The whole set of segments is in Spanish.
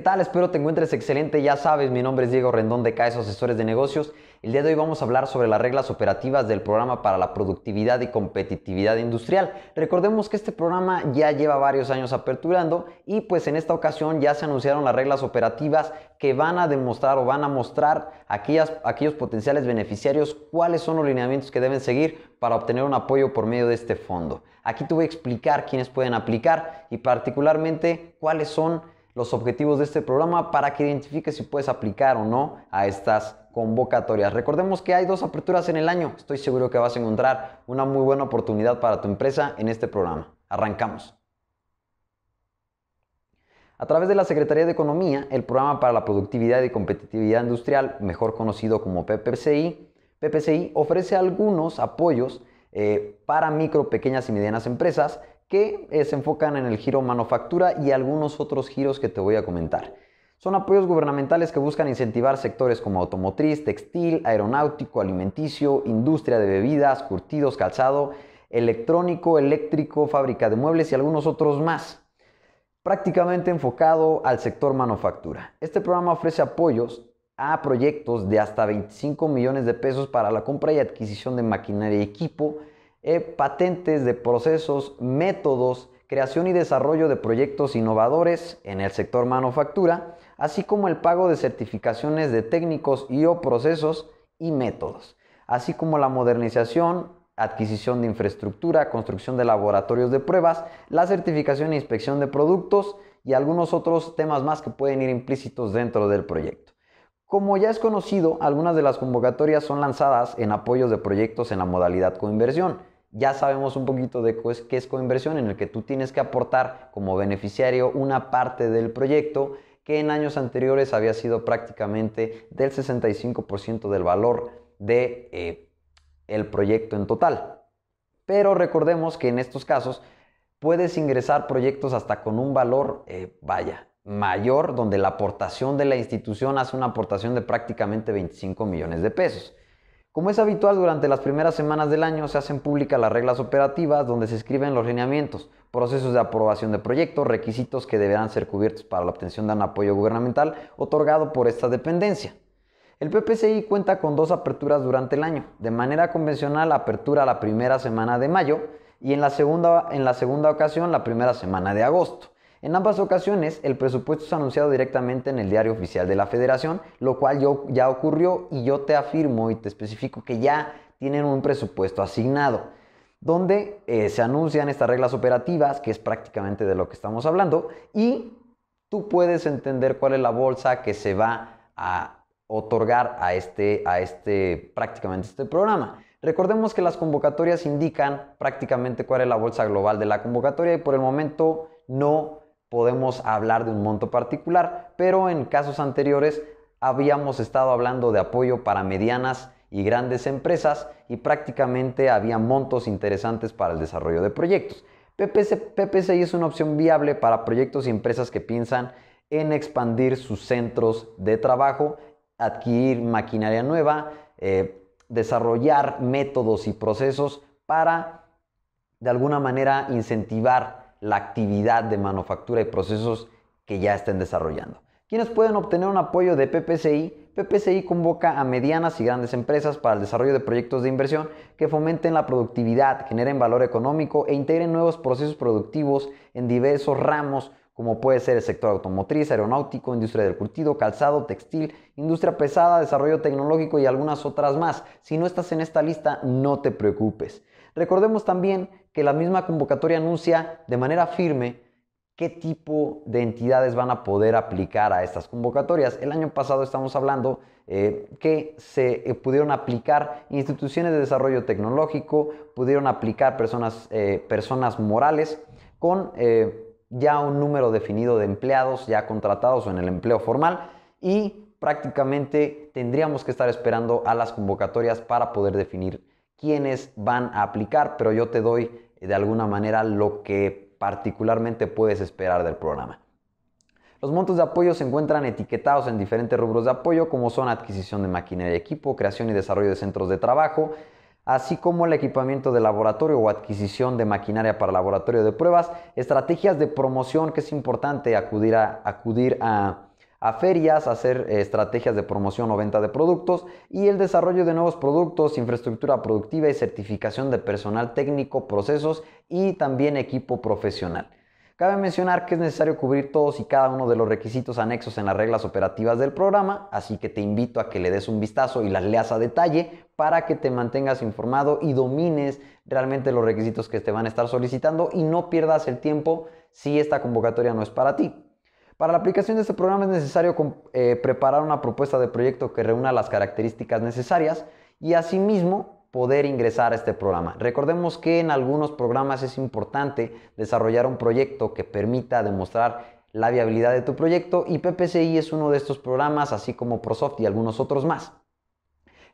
¿Qué tal? Espero te encuentres excelente. Ya sabes, mi nombre es Diego Rendón de CAES Asesores de Negocios. El día de hoy vamos a hablar sobre las reglas operativas del programa para la productividad y competitividad industrial. Recordemos que este programa ya lleva varios años aperturando y pues en esta ocasión ya se anunciaron las reglas operativas que van a demostrar o van a mostrar a aquellos potenciales beneficiarios cuáles son los lineamientos que deben seguir para obtener un apoyo por medio de este fondo. Aquí te voy a explicar quiénes pueden aplicar y particularmente cuáles son los objetivos de este programa para que identifiques si puedes aplicar o no a estas convocatorias. Recordemos que hay dos aperturas en el año. Estoy seguro que vas a encontrar una muy buena oportunidad para tu empresa en este programa. Arrancamos. A través de la Secretaría de Economía, el Programa para la Productividad y Competitividad Industrial, mejor conocido como PPCI, PPCI ofrece algunos apoyos eh, para micro, pequeñas y medianas empresas que eh, se enfocan en el giro manufactura y algunos otros giros que te voy a comentar. Son apoyos gubernamentales que buscan incentivar sectores como automotriz, textil, aeronáutico, alimenticio, industria de bebidas, curtidos, calzado, electrónico, eléctrico, fábrica de muebles y algunos otros más. Prácticamente enfocado al sector manufactura. Este programa ofrece apoyos a proyectos de hasta 25 millones de pesos para la compra y adquisición de maquinaria y equipo, eh, patentes de procesos, métodos, creación y desarrollo de proyectos innovadores en el sector manufactura, así como el pago de certificaciones de técnicos y o procesos y métodos, así como la modernización, adquisición de infraestructura, construcción de laboratorios de pruebas, la certificación e inspección de productos y algunos otros temas más que pueden ir implícitos dentro del proyecto. Como ya es conocido, algunas de las convocatorias son lanzadas en apoyos de proyectos en la modalidad coinversión ya sabemos un poquito de qué es coinversión, en el que tú tienes que aportar como beneficiario una parte del proyecto que en años anteriores había sido prácticamente del 65% del valor de, eh, el proyecto en total. Pero recordemos que en estos casos puedes ingresar proyectos hasta con un valor, eh, vaya, mayor, donde la aportación de la institución hace una aportación de prácticamente 25 millones de pesos. Como es habitual, durante las primeras semanas del año se hacen públicas las reglas operativas donde se escriben los lineamientos, procesos de aprobación de proyectos, requisitos que deberán ser cubiertos para la obtención de un apoyo gubernamental otorgado por esta dependencia. El PPCI cuenta con dos aperturas durante el año. De manera convencional, apertura la primera semana de mayo y en la segunda, en la segunda ocasión la primera semana de agosto. En ambas ocasiones, el presupuesto es anunciado directamente en el diario oficial de la federación, lo cual yo, ya ocurrió y yo te afirmo y te especifico que ya tienen un presupuesto asignado, donde eh, se anuncian estas reglas operativas, que es prácticamente de lo que estamos hablando, y tú puedes entender cuál es la bolsa que se va a otorgar a este, a este, prácticamente este programa. Recordemos que las convocatorias indican prácticamente cuál es la bolsa global de la convocatoria y por el momento no podemos hablar de un monto particular, pero en casos anteriores habíamos estado hablando de apoyo para medianas y grandes empresas y prácticamente había montos interesantes para el desarrollo de proyectos. PPC, PPCI es una opción viable para proyectos y empresas que piensan en expandir sus centros de trabajo, adquirir maquinaria nueva, eh, desarrollar métodos y procesos para de alguna manera incentivar la actividad de manufactura y procesos que ya estén desarrollando. Quienes pueden obtener un apoyo de PPCI? PPCI convoca a medianas y grandes empresas para el desarrollo de proyectos de inversión que fomenten la productividad, generen valor económico e integren nuevos procesos productivos en diversos ramos como puede ser el sector automotriz, aeronáutico, industria del curtido, calzado, textil, industria pesada, desarrollo tecnológico y algunas otras más. Si no estás en esta lista, no te preocupes. Recordemos también que la misma convocatoria anuncia de manera firme qué tipo de entidades van a poder aplicar a estas convocatorias. El año pasado estamos hablando eh, que se eh, pudieron aplicar instituciones de desarrollo tecnológico, pudieron aplicar personas, eh, personas morales con ya un número definido de empleados ya contratados o en el empleo formal y prácticamente tendríamos que estar esperando a las convocatorias para poder definir quiénes van a aplicar, pero yo te doy eh, de alguna manera lo que particularmente puedes esperar del programa. Los montos de apoyo se encuentran etiquetados en diferentes rubros de apoyo, como son adquisición de maquinaria y equipo, creación y desarrollo de centros de trabajo, así como el equipamiento de laboratorio o adquisición de maquinaria para laboratorio de pruebas, estrategias de promoción, que es importante acudir a, acudir a a ferias, hacer eh, estrategias de promoción o venta de productos y el desarrollo de nuevos productos, infraestructura productiva y certificación de personal técnico, procesos y también equipo profesional. Cabe mencionar que es necesario cubrir todos y cada uno de los requisitos anexos en las reglas operativas del programa, así que te invito a que le des un vistazo y las leas a detalle para que te mantengas informado y domines realmente los requisitos que te van a estar solicitando y no pierdas el tiempo si esta convocatoria no es para ti. Para la aplicación de este programa es necesario eh, preparar una propuesta de proyecto que reúna las características necesarias y asimismo poder ingresar a este programa. Recordemos que en algunos programas es importante desarrollar un proyecto que permita demostrar la viabilidad de tu proyecto y PPCI es uno de estos programas, así como ProSoft y algunos otros más.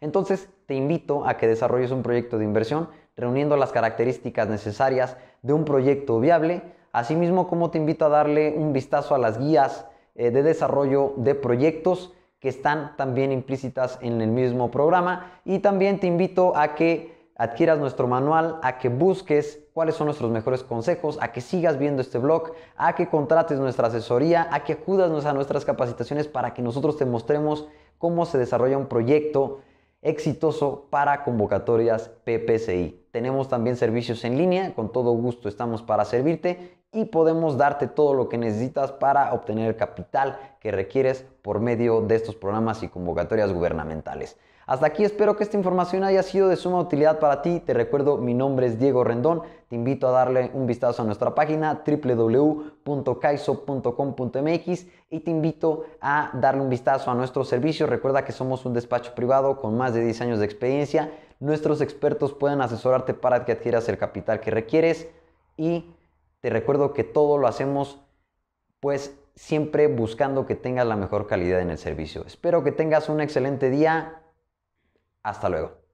Entonces, te invito a que desarrolles un proyecto de inversión reuniendo las características necesarias de un proyecto viable Asimismo, como te invito a darle un vistazo a las guías eh, de desarrollo de proyectos que están también implícitas en el mismo programa. Y también te invito a que adquieras nuestro manual, a que busques cuáles son nuestros mejores consejos, a que sigas viendo este blog, a que contrates nuestra asesoría, a que acudas a nuestras capacitaciones para que nosotros te mostremos cómo se desarrolla un proyecto exitoso para convocatorias PPCI. Tenemos también servicios en línea, con todo gusto estamos para servirte y podemos darte todo lo que necesitas para obtener el capital que requieres por medio de estos programas y convocatorias gubernamentales. Hasta aquí espero que esta información haya sido de suma utilidad para ti. Te recuerdo, mi nombre es Diego Rendón. Te invito a darle un vistazo a nuestra página www.caiso.com.mx y te invito a darle un vistazo a nuestros servicios. Recuerda que somos un despacho privado con más de 10 años de experiencia. Nuestros expertos pueden asesorarte para que adquieras el capital que requieres y te recuerdo que todo lo hacemos pues siempre buscando que tengas la mejor calidad en el servicio. Espero que tengas un excelente día. Hasta luego.